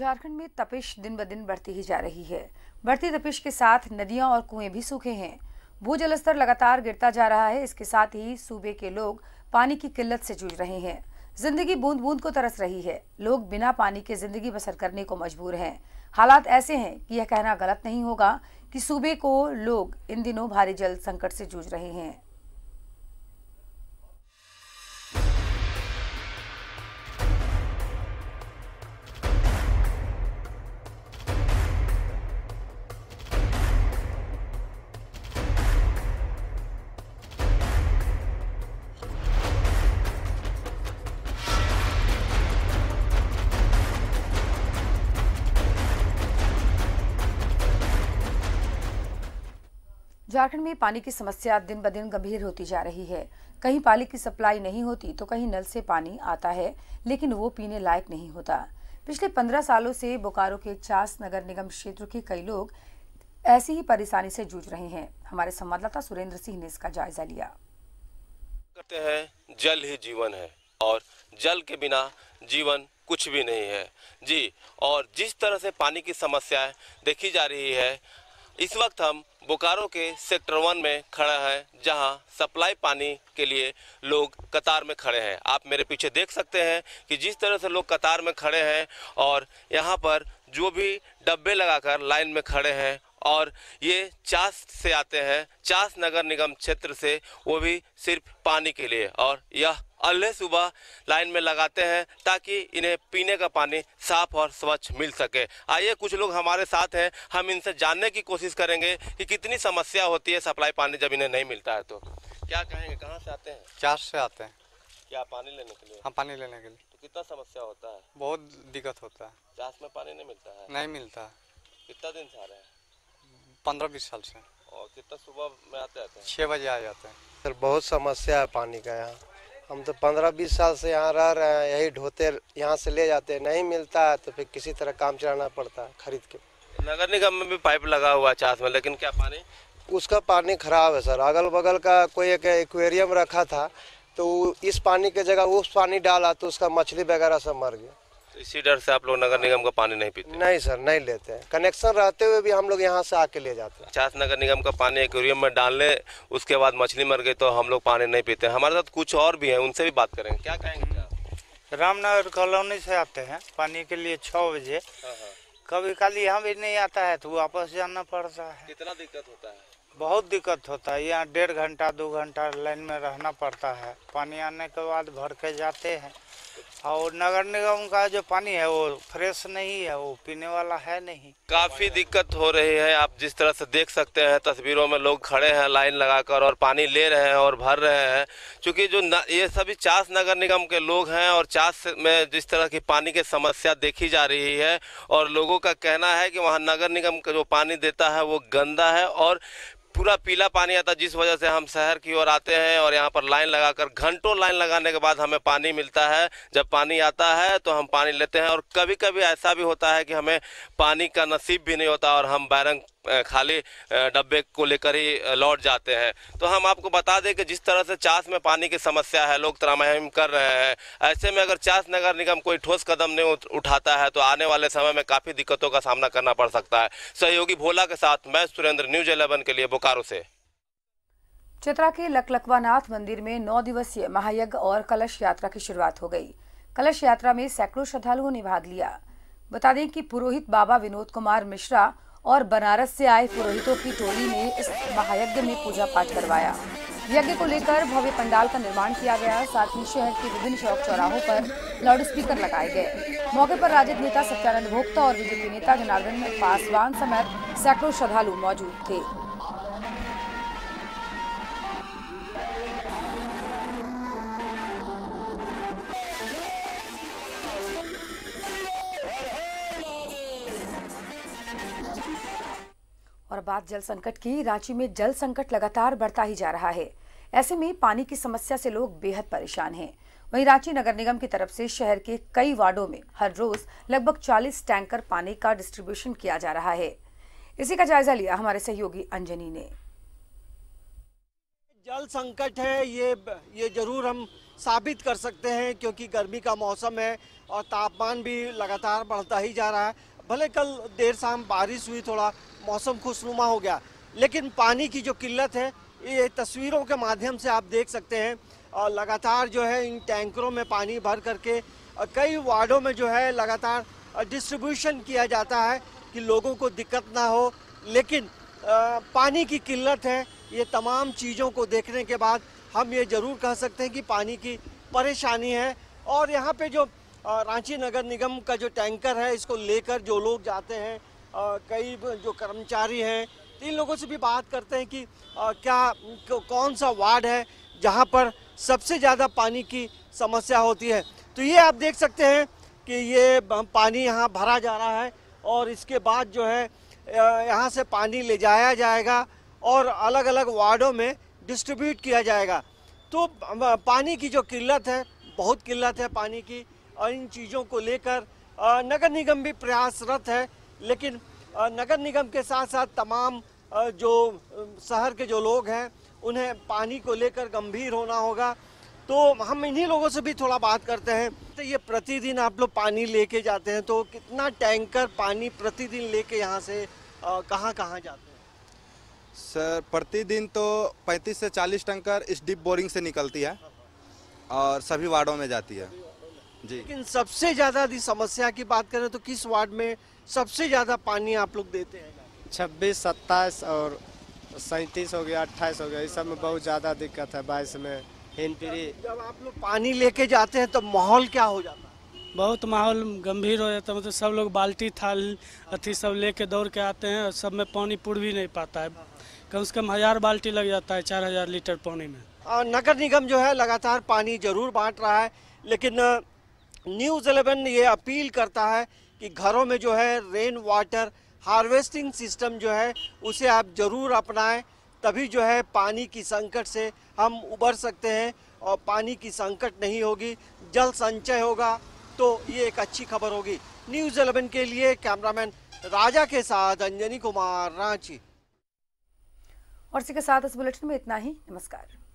झारखंड में तपिश दिन ब दिन बढ़ती ही जा रही है बढ़ती तपिश के साथ नदियां और कुएं भी सूखे हैं भू स्तर लगातार गिरता जा रहा है इसके साथ ही सूबे के लोग पानी की किल्लत से जूझ रहे हैं जिंदगी बूंद बूंद को तरस रही है लोग बिना पानी के जिंदगी बसर करने को मजबूर हैं हालात ऐसे हैं कि यह कहना गलत नहीं होगा कि सूबे को लोग इन दिनों भारी जल संकट से जूझ रहे हैं झारखंड में पानी की समस्या दिन ब दिन गंभीर होती जा रही है कहीं पानी की सप्लाई नहीं होती तो कहीं नल से पानी आता है लेकिन वो पीने लायक नहीं होता पिछले पंद्रह सालों से बोकारो के चास नगर निगम क्षेत्र के कई लोग ऐसी ही परेशानी से जूझ रहे हैं हमारे संवाददाता सुरेंद्र सिंह ने इसका जायजा लिया करते हैं जल ही जीवन है और जल के बिना जीवन कुछ भी नहीं है जी और जिस तरह से पानी की समस्याएं देखी जा रही है इस वक्त हम बोकारो के सेक्टर वन में खड़ा है जहां सप्लाई पानी के लिए लोग कतार में खड़े हैं आप मेरे पीछे देख सकते हैं कि जिस तरह से लोग कतार में खड़े हैं और यहां पर जो भी डब्बे लगाकर लाइन में खड़े हैं और ये चास से आते हैं चास नगर निगम क्षेत्र से वो भी सिर्फ पानी के लिए और यह अल्ले सुबह लाइन में लगाते हैं ताकि इन्हें पीने का पानी साफ और स्वच्छ मिल सके आइए कुछ लोग हमारे साथ हैं हम इनसे जानने की कोशिश करेंगे कि कितनी समस्या होती है सप्लाई पानी जब इन्हें नहीं मिलता है तो क्या कहेंगे कहाँ से आते हैं चास से आते हैं क्या पानी लेने के लिए हाँ पानी लेने के लिए तो कितना समस्या होता है बहुत दिक्कत होता है चास में पानी नहीं मिलता है नहीं मिलता कितना दिन से आ रहे हैं पंद्रह बीस साल से और कितना सुबह में आते आते हैं छः बजे आ जाते हैं सर बहुत समस्या है पानी का यहाँ हम तो पंद्रह बीस साल से यहाँ रह रहे हैं यही ढोते यहाँ से ले जाते हैं नहीं मिलता है तो फिर किसी तरह काम चलाना पड़ता है खरीद के नगर निगम में भी पाइप लगा हुआ है चाथ में लेकिन क्या पानी उसका पानी खराब है सर अगल बगल का कोई एक एक्वेरियम रखा था तो इस पानी की जगह उस पानी डाला तो उसका मछली वगैरह सब मर गया तो इसी डर से आप लोग नगर निगम का पानी नहीं पीते नहीं सर नहीं लेते हैं कनेक्शन रहते हुए भी हम लोग यहाँ से आके ले जाते हैं चास नगर निगम का पानी एक्वेरियम में ले उसके बाद मछली मर गई तो हम लोग पानी नहीं पीते हमारे साथ कुछ और भी हैं उनसे भी बात करेंगे क्या कहेंगे हम्म। रामनगर कॉलोनी से आते हैं पानी के लिए छः बजे हाँ, हाँ। कभी खाली यहाँ भी नहीं आता है तो वापस जाना पड़ता है कितना दिक्कत होता है बहुत दिक्कत होता है यहाँ डेढ़ घंटा दो घंटा लाइन में रहना पड़ता है पानी आने के बाद भर के जाते हैं और नगर निगम का जो पानी है वो फ्रेश नहीं है वो पीने वाला है नहीं काफी दिक्कत हो रही है आप जिस तरह से देख सकते हैं तस्वीरों में लोग खड़े हैं लाइन लगाकर और पानी ले रहे हैं और भर रहे हैं क्योंकि जो न, ये सभी चास नगर निगम के लोग हैं और चास में जिस तरह की पानी की समस्या देखी जा रही है और लोगों का कहना है कि वहाँ नगर निगम का जो पानी देता है वो गंदा है और पूरा पीला पानी आता जिस वजह से हम शहर की ओर आते हैं और यहाँ पर लाइन लगाकर घंटों लाइन लगाने के बाद हमें पानी मिलता है जब पानी आता है तो हम पानी लेते हैं और कभी कभी ऐसा भी होता है कि हमें पानी का नसीब भी नहीं होता और हम बैरंग खाली डब्बे को लेकर ही लौट जाते हैं तो हम आपको बता दें कि जिस तरह से चास में पानी की समस्या है लोग त्रामहिम कर रहे हैं ऐसे में अगर चास नगर निगम कोई ठोस कदम नहीं उठाता है तो आने वाले समय में काफ़ी दिक्कतों का सामना करना पड़ सकता है सहयोगी भोला के साथ मैं सुरेंद्र न्यूज इलेवन के लिए बोकारो से चित्रा के लकलकवानाथ मंदिर में नौ दिवसीय महायज्ञ और कलश यात्रा की शुरुआत हो गई कलश यात्रा में सैकड़ों श्रद्धालुओं ने भाग लिया बता दें कि पुरोहित बाबा विनोद कुमार मिश्रा और बनारस से आए पुरोहितों की टोली ने इस महायज्ञ में पूजा पाठ करवाया यज्ञ को लेकर भव्य पंडाल का निर्माण किया गया साथ ही शहर के विभिन्न चौक चौराहों पर लाउड स्पीकर लगाए गए मौके पर राजद नेता सत्यानंद भोक्ता और बीजेपी नेता जनार्दन पासवान समेत सैकड़ों श्रद्धालु मौजूद थे बात जल संकट की रांची में जल संकट लगातार बढ़ता ही जा रहा है ऐसे में पानी की समस्या से लोग बेहद परेशान हैं वहीं रांची नगर निगम की तरफ से शहर के कई वार्डों में हर रोज लगभग 40 टैंकर पानी का डिस्ट्रीब्यूशन किया जा रहा है इसी का जायजा लिया हमारे सहयोगी अंजनी ने जल संकट है ये ये जरूर हम साबित कर सकते हैं क्योंकि गर्मी का मौसम है और तापमान भी लगातार बढ़ता ही जा रहा है भले कल देर शाम बारिश हुई थोड़ा मौसम खुशनुमा हो गया लेकिन पानी की जो किल्लत है ये तस्वीरों के माध्यम से आप देख सकते हैं लगातार जो है इन टैंकरों में पानी भर करके कई वार्डों में जो है लगातार डिस्ट्रीब्यूशन किया जाता है कि लोगों को दिक्कत ना हो लेकिन पानी की किल्लत है ये तमाम चीज़ों को देखने के बाद हम ये ज़रूर कह सकते हैं कि पानी की परेशानी है और यहाँ पे जो रांची नगर निगम का जो टैंकर है इसको लेकर जो लोग जाते हैं कई जो कर्मचारी हैं इन लोगों से भी बात करते हैं कि क्या कौन सा वार्ड है जहाँ पर सबसे ज़्यादा पानी की समस्या होती है तो ये आप देख सकते हैं कि ये पानी यहाँ भरा जा रहा है और इसके बाद जो है यहाँ से पानी ले जाया जाएगा और अलग अलग वार्डों में डिस्ट्रीब्यूट किया जाएगा तो पानी की जो किल्लत है बहुत किल्लत है पानी की और इन चीज़ों को लेकर नगर निगम भी प्रयासरत है लेकिन नगर निगम के साथ साथ तमाम जो शहर के जो लोग हैं उन्हें पानी को लेकर गंभीर होना होगा तो हम इन्हीं लोगों से भी थोड़ा बात करते हैं तो ये प्रतिदिन आप लोग पानी लेके जाते हैं तो कितना टैंकर पानी प्रतिदिन लेके यहाँ से कहाँ कहाँ जाते हैं सर प्रतिदिन तो 35 से 40 टैंकर इस डिप बोरिंग से निकलती है और सभी वार्डों में जाती है लेकिन सबसे ज्यादा यदि समस्या की बात करें तो किस वार्ड में सबसे ज्यादा पानी आप लोग देते हैं छब्बीस सत्ताईस और सैतीस हो गया अट्ठाईस हो गया इस सब में बहुत ज्यादा दिक्कत है बाईस में हिंदपीरी जब आप लोग पानी लेके जाते हैं तो माहौल क्या हो जाता है बहुत माहौल गंभीर हो जाता है मतलब सब लोग बाल्टी थाल अथी सब लेके दौड़ के आते हैं और सब में पानी पुर भी नहीं पाता है कम से कम हजार बाल्टी लग जाता है चार हजार लीटर पानी में और नगर निगम जो है लगातार पानी जरूर बांट रहा है लेकिन न्यूज़ इलेवन ये अपील करता है कि घरों में जो है रेन वाटर हार्वेस्टिंग सिस्टम जो है उसे आप ज़रूर अपनाएं तभी जो है पानी की संकट से हम उबर सकते हैं और पानी की संकट नहीं होगी जल संचय होगा तो ये एक अच्छी खबर होगी न्यूज़ इलेवन के लिए कैमरामैन राजा के साथ अंजनी कुमार रांची और इसी के साथ इस बुलेटिन में इतना ही नमस्कार